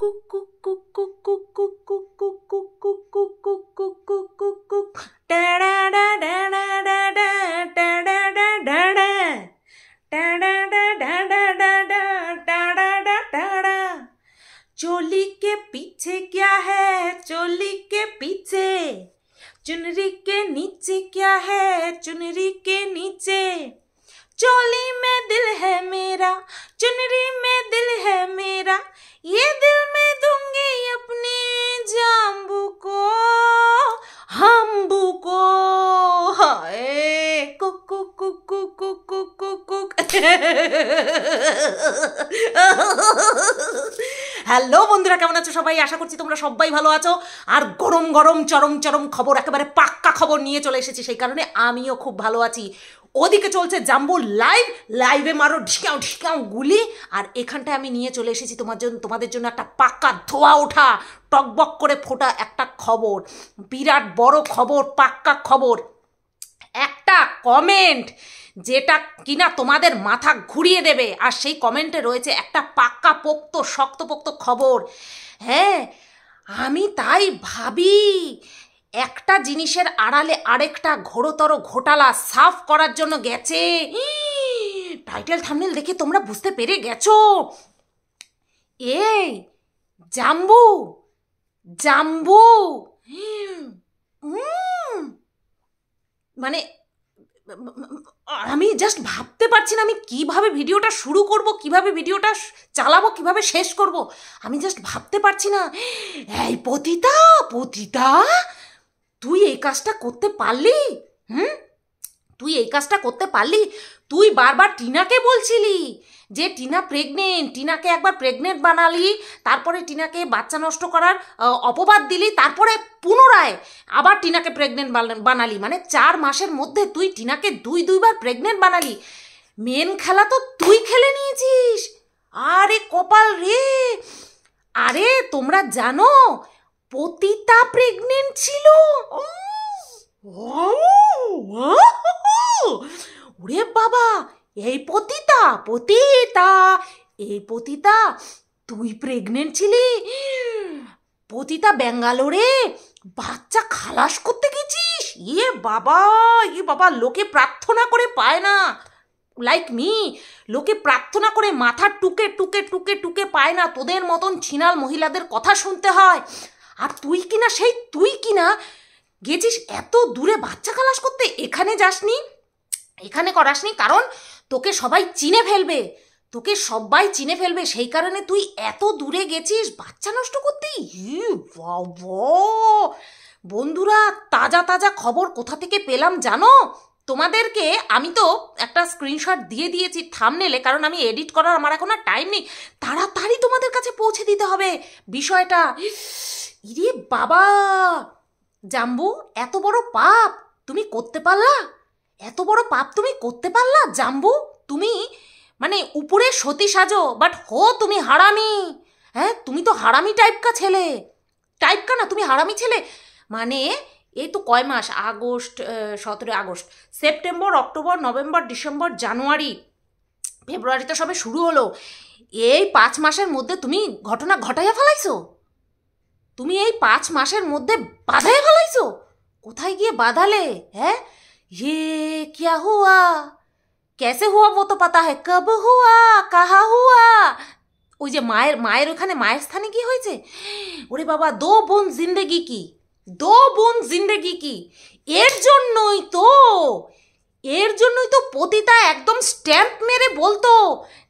चोली के पीछे क्या है चोली के पीछे चुनरी के नीचे क्या है चुनरी के नीचे चोली में दिल है হ্যালো বন্ধুরা কেমন আছো সবাই আশা করছি তোমরা সবাই ভালো আছো আর গরম গরম চরম চরম খবর একেবারে পাক্কা খবর নিয়ে চলে এসেছি সেই কারণে আমিও খুব ভালো আছি ওদিকে চলছে জাম্বু লাইভ লাইভে মারো ঢিকাও ঢিকাও গুলি আর এখানটায় আমি নিয়ে চলে এসেছি তোমার জন্য তোমাদের জন্য একটা পাক্কা ধোয়া ওঠা টকবক করে ফোটা একটা খবর বিরাট বড় খবর পাক্কা খবর একটা কমেন্ট যেটা কিনা তোমাদের মাথা ঘুরিয়ে দেবে আর সেই কমেন্টে রয়েছে একটা পাক্কা পোক্ত শক্তপোক্ত খবর হ্যাঁ আমি তাই ভাবি একটা জিনিসের আড়ালে আরেকটা ঘোরতর ঘোটালা সাফ করার জন্য গেছে টাইটেল থামনেল দেখে তোমরা বুঝতে পেরে গেছো এই জাম্বু জাম্বু মানে আমি জাস্ট ভাবতে পারছি না আমি কিভাবে ভিডিওটা শুরু করব কিভাবে ভিডিওটা চালাবো কিভাবে শেষ করব আমি জাস্ট ভাবতে পারছি না এই পতিতা পতিতা তুই এই কাজটা করতে পারলি হুম তুই এই কাজটা করতে পারলি তুই বারবার টিনাকে বলছিলি যে টিনা প্রেগনেন্ট টিনাকে একবার প্রেগনেন্ট বানালি তারপরে টিনাকে বাচ্চা নষ্ট করার অপবাদ দিলি তারপরে পুনরায় আবার টিনাকে প্রেগনেন্ট বানালি মানে চার মাসের মধ্যে তুই টিনাকে দুই দুইবার প্রেগনেন্ট বানালি মেন খেলা তো তুই খেলে নিয়েছিস আরে কপাল রে আরে তোমরা জানো পতিতা প্রেগনেন্ট ছিল ও ওরে বাবা এই পতিতা পতিতা এই পতিতা তুই প্রেগনেন্ট ছিলি পতিতা ব্যাঙ্গালোরে বাচ্চা খালাস করতে গেছিস ইয়ে বাবা ইয়ে বাবা লোকে প্রার্থনা করে পায় না লাইক মি লোকে প্রার্থনা করে মাথা টুকে টুকে টুকে টুকে পায় না তোদের মতন ছিনাল মহিলাদের কথা শুনতে হয় আর তুই কিনা সেই তুই কিনা গেছিস এত দূরে বাচ্চা খালাস করতে এখানে যাসনি এখানে করাসনি কারণ তোকে সবাই চিনে ফেলবে তোকে সবাই চিনে ফেলবে সেই কারণে তুই এত দূরে গেছিস বাচ্চা নষ্ট করতে বন্ধুরা তাজা তাজা খবর কোথা থেকে পেলাম জানো তোমাদেরকে আমি তো একটা স্ক্রিনশট দিয়ে দিয়েছি থামনেলে কারণ আমি এডিট করার আমার এখন আর টাইম নেই তাড়াতাড়ি তোমাদের কাছে পৌঁছে দিতে হবে বিষয়টা ইরে বাবা জাম্বু এত বড় পাপ তুমি করতে পারলা এত বড় পাপ তুমি করতে পারলা জাম্বু তুমি মানে উপরে সতী সাজো বাট হো তুমি হারামি হ্যাঁ তুমি তো হারামি টাইপকা ছেলে টাইপকা না তুমি হারামি ছেলে মানে এই তো কয় মাস আগস্ট সতেরোই August September October November December January ফেব্রুয়ারিতে সবে শুরু হলো এই পাঁচ মাসের মধ্যে তুমি ঘটনা ঘটাইয়া ফেলাইছো তুমি এই পাঁচ মাসের মধ্যে বাধাইয়া ফেলাইছো কোথায় গিয়ে বাঁধালে হ্যাঁ ये क्या हुआ कैसे हुआ वो তো পাতা है কব হুয়া কাহা হুয়া ওই যে মায়ের মায়ের ওখানে মায়ের স্থানে কি হয়েছে ওরে বাবা দো বোন জিন্দেগি কি দো বোন জিন্দেগি কি এর জন্যই তো এর জন্যই তো পতিতা একদম স্ট্যাম্প মেরে বলতো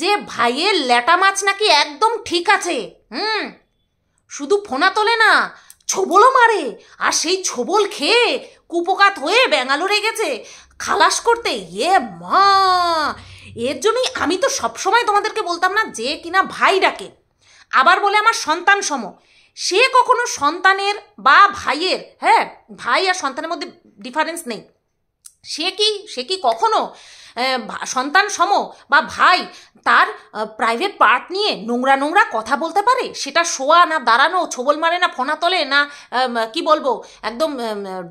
যে ভাইয়ের ল্যাটা মাছ নাকি একদম ঠিক আছে হুম শুধু ফোনা তোলে না ছোবলও মারে আর সেই ছোবল খেয়ে কুপোকাত হয়ে ব্যাঙ্গালোরে গেছে খালাস করতে ইয়ে মা এর জন্যই আমি তো সবসময় তোমাদেরকে বলতাম না যে কিনা ভাই ডাকে আবার বলে আমার সন্তান সম সে কখনো সন্তানের বা ভাইয়ের হ্যাঁ ভাই আর সন্তানের মধ্যে ডিফারেন্স নেই সে কি সে কি কখনো সন্তান সম বা ভাই তার প্রাইভেট পার্ট নিয়ে নোংরা নোংরা কথা বলতে পারে সেটা শোয়া না দাঁড়ানো ছোবল মারে না ফোনা তোলে না কি বলবো একদম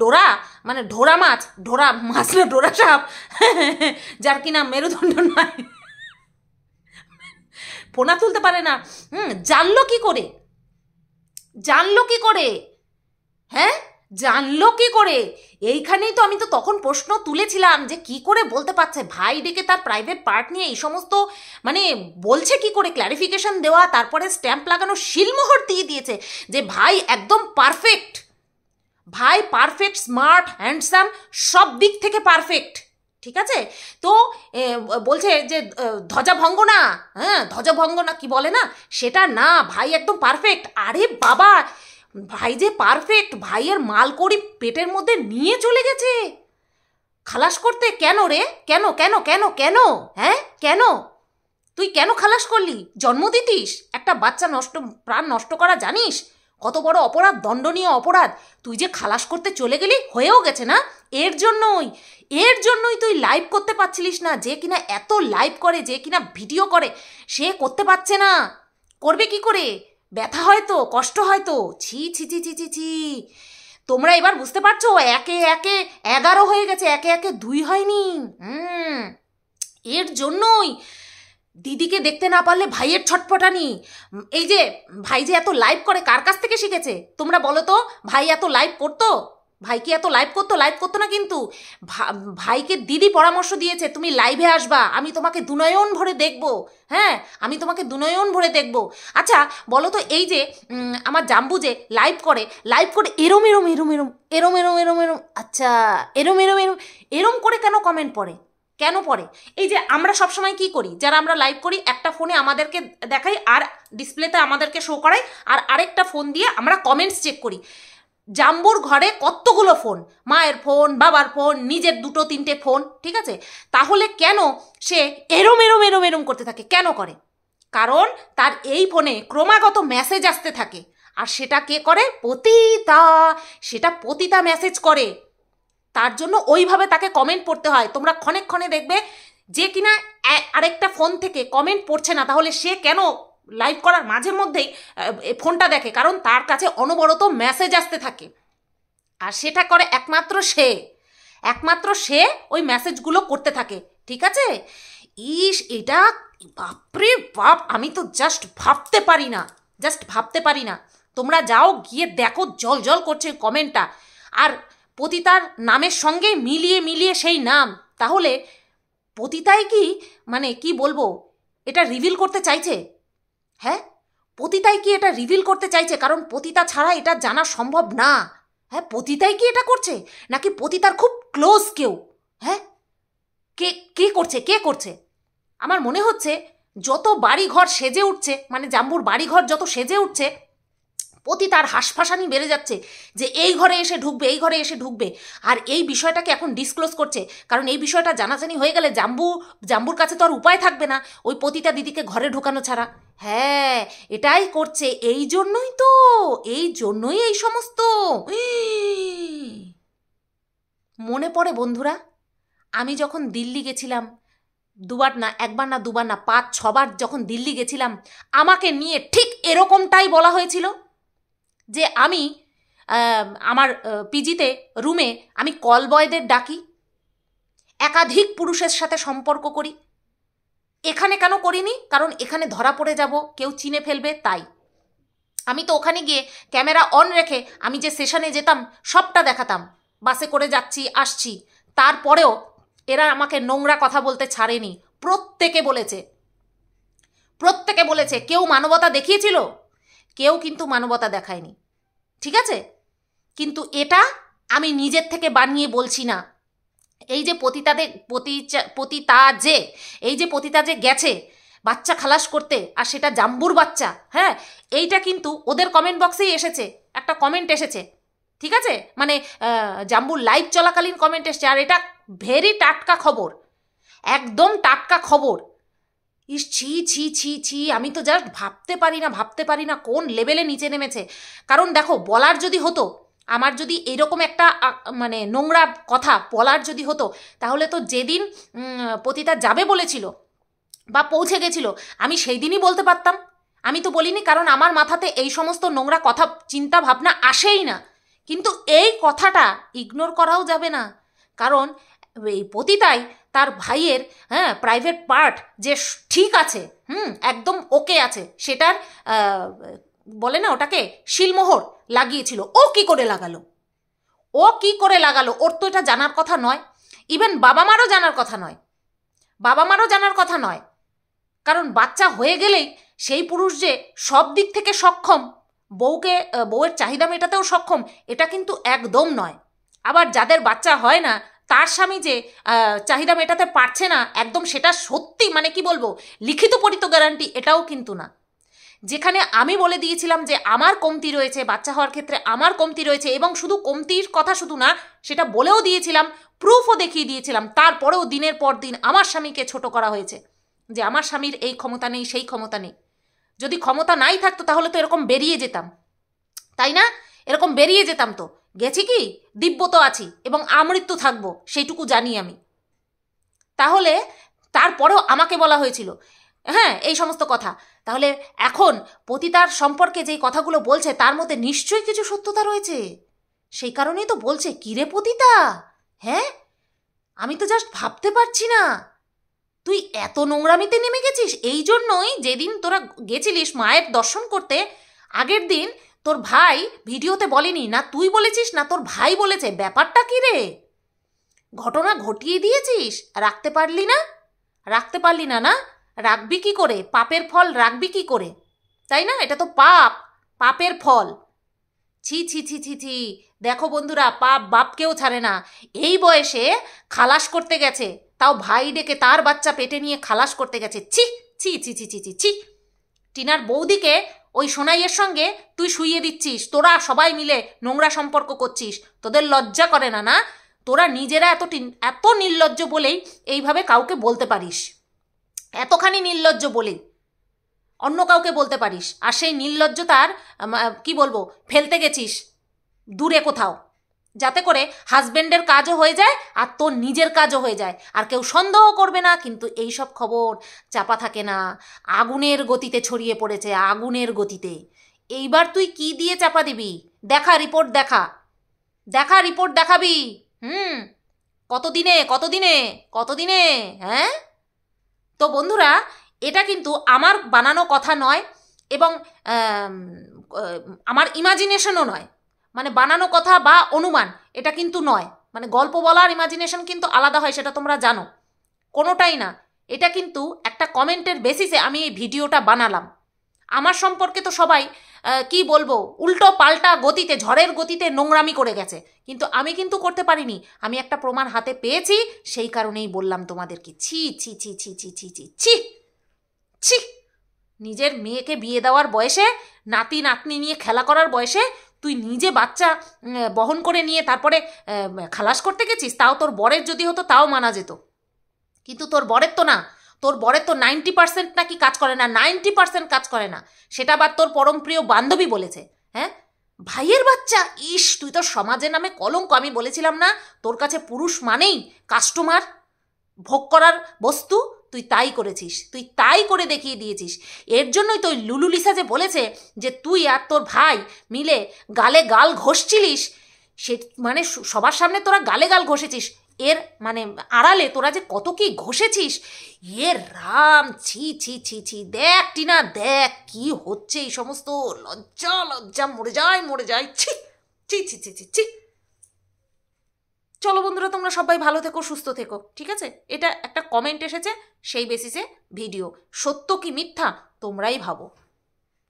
ডোরা মানে ঢোরা মাছ ঢোরা মাছ না ডোরা সাপ যার কিনা মেরুদণ্ড নয় ফোনা তুলতে পারে না হুম জানলো কি করে জানলো কি করে হ্যাঁ জানলো কি করে এইখানেই তো আমি তো তখন প্রশ্ন তুলেছিলাম যে কি করে বলতে পারছে ভাই ডেকে তার প্রাইভেট পার্ট নিয়ে এই সমস্ত মানে বলছে কি করে ক্লারিফিকেশন দেওয়া তারপরে স্ট্যাম্প লাগানো শিলমোহর দিয়ে দিয়েছে যে ভাই একদম পারফেক্ট ভাই পারফেক্ট স্মার্ট হ্যান্ডসাম সব দিক থেকে পারফেক্ট ঠিক আছে তো বলছে যে ভঙ্গ না হ্যাঁ ভঙ্গ না কি বলে না সেটা না ভাই একদম পারফেক্ট আরে বাবা ভাই যে পারফেক্ট ভাইয়ের মাল করি পেটের মধ্যে নিয়ে চলে গেছে খালাস করতে কেন রে কেন কেন কেন কেন হ্যাঁ কেন তুই কেন খালাস করলি জন্ম দিতিস একটা বাচ্চা নষ্ট প্রাণ নষ্ট করা জানিস কত বড় অপরাধ দণ্ডনীয় অপরাধ তুই যে খালাস করতে চলে গেলি হয়েও গেছে না এর জন্যই এর জন্যই তুই লাইভ করতে পারছিলিস না যে কিনা এত লাইভ করে যে কিনা ভিডিও করে সে করতে পারছে না করবে কি করে ব্যথা হয় তো কষ্ট হয় তো ছি ছি ছি ছি ছি ছি তোমরা এবার বুঝতে পারছো একে একে এগারো হয়ে গেছে একে একে দুই হয়নি হুম এর জন্যই দিদিকে দেখতে না পারলে ভাইয়ের ছটপটানি এই যে ভাই যে এত লাইভ করে কার কাছ থেকে শিখেছে তোমরা বলো তো ভাই এত লাইভ করতো ভাইকে এত লাইভ করতো লাইভ করতো না কিন্তু ভাইকে দিদি পরামর্শ দিয়েছে তুমি লাইভে আসবা আমি তোমাকে দুনয়ন ভরে দেখব হ্যাঁ আমি তোমাকে দুনয়ন ভরে দেখব আচ্ছা বলো তো এই যে আমার জাম্বু যে লাইভ করে লাইভ করে এরম এরম এরম এরম এরম এরম এরম এরম আচ্ছা এরম এরম এরম এরম করে কেন কমেন্ট পড়ে কেন পড়ে এই যে আমরা সবসময় কি করি যারা আমরা লাইভ করি একটা ফোনে আমাদেরকে দেখাই আর ডিসপ্লেতে আমাদেরকে শো করাই আর আরেকটা ফোন দিয়ে আমরা কমেন্টস চেক করি জাম্বুর ঘরে কতগুলো ফোন মায়ের ফোন বাবার ফোন নিজের দুটো তিনটে ফোন ঠিক আছে তাহলে কেন সে এরম এরম এরম এরম করতে থাকে কেন করে কারণ তার এই ফোনে ক্রমাগত মেসেজ আসতে থাকে আর সেটা কে করে পতিতা সেটা পতিতা মেসেজ করে তার জন্য ওইভাবে তাকে কমেন্ট পড়তে হয় তোমরা ক্ষণে ক্ষণে দেখবে যে কিনা আরেকটা ফোন থেকে কমেন্ট পড়ছে না তাহলে সে কেন লাইভ করার মাঝে মধ্যেই ফোনটা দেখে কারণ তার কাছে অনবরত মেসেজ আসতে থাকে আর সেটা করে একমাত্র সে একমাত্র সে ওই মেসেজগুলো করতে থাকে ঠিক আছে ইস এটা বাপরে বাপ আমি তো জাস্ট ভাবতে পারি না জাস্ট ভাবতে পারি না তোমরা যাও গিয়ে দেখো জল জল করছে কমেন্টটা আর পতিতার নামের সঙ্গে মিলিয়ে মিলিয়ে সেই নাম তাহলে পতিতায় কি মানে কি বলবো এটা রিভিল করতে চাইছে হ্যাঁ পতিতাই কি এটা রিভিল করতে চাইছে কারণ পতিতা ছাড়া এটা জানা সম্ভব না হ্যাঁ পতিতাই কি এটা করছে নাকি পতিতার খুব ক্লোজ কেউ হ্যাঁ কে কে করছে কে করছে আমার মনে হচ্ছে যত বাড়ি ঘর সেজে উঠছে মানে জাম্বুর বাড়িঘর যত সেজে উঠছে প্রতি তার হাসফাসানি বেড়ে যাচ্ছে যে এই ঘরে এসে ঢুকবে এই ঘরে এসে ঢুকবে আর এই বিষয়টাকে এখন ডিসক্লোজ করছে কারণ এই বিষয়টা জানাজানি হয়ে গেলে জাম্বু জাম্বুর কাছে তো আর উপায় থাকবে না ওই পতিতা দিদিকে ঘরে ঢোকানো ছাড়া হ্যাঁ এটাই করছে এই জন্যই তো এই জন্যই এই সমস্ত মনে পড়ে বন্ধুরা আমি যখন দিল্লি গেছিলাম দুবার না একবার না দুবার না পাঁচ ছবার যখন দিল্লি গেছিলাম আমাকে নিয়ে ঠিক এরকমটাই বলা হয়েছিল যে আমি আমার পিজিতে রুমে আমি কল বয়দের ডাকি একাধিক পুরুষের সাথে সম্পর্ক করি এখানে কেন করিনি কারণ এখানে ধরা পড়ে যাব কেউ চিনে ফেলবে তাই আমি তো ওখানে গিয়ে ক্যামেরা অন রেখে আমি যে সেশনে যেতাম সবটা দেখাতাম বাসে করে যাচ্ছি আসছি তারপরেও এরা আমাকে নোংরা কথা বলতে ছাড়েনি প্রত্যেকে বলেছে প্রত্যেকে বলেছে কেউ মানবতা দেখিয়েছিল কেউ কিন্তু মানবতা দেখায়নি ঠিক আছে কিন্তু এটা আমি নিজের থেকে বানিয়ে বলছি না এই যে পতিতাদের পতি পতিতা যে এই যে পতিতা যে গেছে বাচ্চা খালাস করতে আর সেটা জাম্বুর বাচ্চা হ্যাঁ এইটা কিন্তু ওদের কমেন্ট বক্সেই এসেছে একটা কমেন্ট এসেছে ঠিক আছে মানে জাম্বুর লাইভ চলাকালীন কমেন্ট এসছে আর এটা ভেরি টাটকা খবর একদম টাটকা খবর ইস ছি ছি ছি ছি আমি তো জাস্ট ভাবতে পারি না ভাবতে পারি না কোন লেভেলে নিচে নেমেছে কারণ দেখো বলার যদি হতো আমার যদি এরকম একটা মানে নোংরা কথা বলার যদি হতো তাহলে তো যেদিন পতিতা যাবে বলেছিল বা পৌঁছে গেছিল আমি সেই দিনই বলতে পারতাম আমি তো বলিনি কারণ আমার মাথাতে এই সমস্ত নোংরা কথা চিন্তা ভাবনা আসেই না কিন্তু এই কথাটা ইগনোর করাও যাবে না কারণ এই পতিতাই তার ভাইয়ের হ্যাঁ প্রাইভেট পার্ট যে ঠিক আছে হুম একদম ওকে আছে সেটার বলে না ওটাকে শিলমোহর লাগিয়েছিল ও কি করে লাগালো ও কি করে লাগালো ওর তো এটা জানার কথা নয় ইভেন বাবা মারও জানার কথা নয় বাবা মারও জানার কথা নয় কারণ বাচ্চা হয়ে গেলেই সেই পুরুষ যে সব দিক থেকে সক্ষম বউকে বউয়ের চাহিদা মেটাতেও সক্ষম এটা কিন্তু একদম নয় আবার যাদের বাচ্চা হয় না তার স্বামী যে চাহিদা মেটাতে পারছে না একদম সেটা সত্যি মানে কি বলবো লিখিত পরিত গ্যারান্টি এটাও কিন্তু না যেখানে আমি বলে দিয়েছিলাম যে আমার কমতি রয়েছে বাচ্চা হওয়ার ক্ষেত্রে আমার কমতি রয়েছে এবং শুধু কমতির কথা শুধু না সেটা বলেও দিয়েছিলাম প্রুফও দেখিয়ে দিয়েছিলাম তারপরেও দিনের পর দিন আমার স্বামীকে ছোট করা হয়েছে যে আমার স্বামীর এই ক্ষমতা নেই সেই ক্ষমতা নেই যদি ক্ষমতা নাই থাকতো তাহলে তো এরকম বেরিয়ে যেতাম তাই না এরকম বেরিয়ে যেতাম তো গেছি কি দিব্য তো আছি এবং আমৃত্যু থাকবো সেইটুকু জানি আমি তাহলে তারপরেও আমাকে বলা হয়েছিল হ্যাঁ এই সমস্ত কথা তাহলে এখন পতিতার সম্পর্কে যেই কথাগুলো বলছে তার মধ্যে নিশ্চয়ই কিছু সত্যতা রয়েছে সেই কারণেই তো বলছে কিরে পতিতা হ্যাঁ আমি তো জাস্ট ভাবতে পারছি না তুই এত নোংরামিতে নেমে গেছিস এই জন্যই যেদিন তোরা গেছিলিস মায়ের দর্শন করতে আগের দিন তোর ভাই ভিডিওতে বলেনি না তুই বলেছিস না তোর ভাই বলেছে ব্যাপারটা কি রে ঘটনা ঘটিয়ে দিয়েছিস রাখতে পারলি না রাখতে পারলি না না রাখবি কি করে পাপের ফল রাখবি কি করে তাই না এটা তো পাপ পাপের ফল ছি ছি ছি ছি ছি দেখো বন্ধুরা পাপ বাপকেও ছাড়ে না এই বয়সে খালাস করতে গেছে তাও ভাই ডেকে তার বাচ্চা পেটে নিয়ে খালাস করতে গেছে ছি ছি ছি ছি ছি ছি টিনার বৌদিকে ওই সোনাইয়ের সঙ্গে তুই শুইয়ে দিচ্ছিস তোরা সবাই মিলে নোংরা সম্পর্ক করছিস তোদের লজ্জা করে না না তোরা নিজেরা এত এত নির্লজ্জ বলেই এইভাবে কাউকে বলতে পারিস এতখানি নির্লজ্জ বলেই অন্য কাউকে বলতে পারিস আর সেই নির্লজ্জতার কি বলবো ফেলতে গেছিস দূরে কোথাও যাতে করে হাজব্যান্ডের কাজও হয়ে যায় আর তোর নিজের কাজও হয়ে যায় আর কেউ সন্দেহ করবে না কিন্তু এই সব খবর চাপা থাকে না আগুনের গতিতে ছড়িয়ে পড়েছে আগুনের গতিতে এইবার তুই কি দিয়ে চাপা দিবি দেখা রিপোর্ট দেখা দেখা রিপোর্ট দেখাবি হুম কতদিনে কতদিনে কতদিনে হ্যাঁ তো বন্ধুরা এটা কিন্তু আমার বানানো কথা নয় এবং আমার ইমাজিনেশনও নয় মানে বানানো কথা বা অনুমান এটা কিন্তু নয় মানে গল্প বলার ইমাজিনেশন কিন্তু আলাদা হয় সেটা তোমরা জানো কোনোটাই না এটা কিন্তু একটা কমেন্টের বেসিসে আমি এই ভিডিওটা বানালাম আমার সম্পর্কে তো সবাই কি বলবো উল্টো পাল্টা গতিতে ঝড়ের গতিতে নোংরামি করে গেছে কিন্তু আমি কিন্তু করতে পারিনি আমি একটা প্রমাণ হাতে পেয়েছি সেই কারণেই বললাম তোমাদেরকে ছি ছি ছি ছি ছি ছি ছি ছি ছি নিজের মেয়েকে বিয়ে দেওয়ার বয়সে নাতি নাতনি নিয়ে খেলা করার বয়সে তুই নিজে বাচ্চা বহন করে নিয়ে তারপরে খালাস করতে গেছিস তাও তোর বরের যদি হতো তাও মানা যেত কিন্তু তোর বরের তো না তোর বরের তো নাইনটি পার্সেন্ট নাকি কাজ করে না নাইনটি পার্সেন্ট কাজ করে না সেটা আবার তোর পরমপ্রিয় বান্ধবী বলেছে হ্যাঁ ভাইয়ের বাচ্চা ইস তুই তো সমাজের নামে কলঙ্ক আমি বলেছিলাম না তোর কাছে পুরুষ মানেই কাস্টমার ভোগ করার বস্তু তুই তাই করেছিস তুই তাই করে দেখিয়ে দিয়েছিস এর জন্যই তো লুলু লিসা যে বলেছে যে তুই আর তোর ভাই মিলে গালে গাল ঘষছিলিস সে মানে সবার সামনে তোরা গালে গাল ঘষেছিস এর মানে আড়ালে তোরা যে কত কি ঘষেছিস এ রাম ছি ছি ছি ছি দেখ টিনা দেখ কি হচ্ছে এই সমস্ত লজ্জা লজ্জা মরে যায় মরে যায় ছি ছি ছি ছি ছি ছি চলো বন্ধুরা তোমরা সবাই ভালো থেকো সুস্থ থেকো ঠিক আছে এটা একটা কমেন্ট এসেছে সেই বেসিসে ভিডিও সত্য কি মিথ্যা তোমরাই ভাবো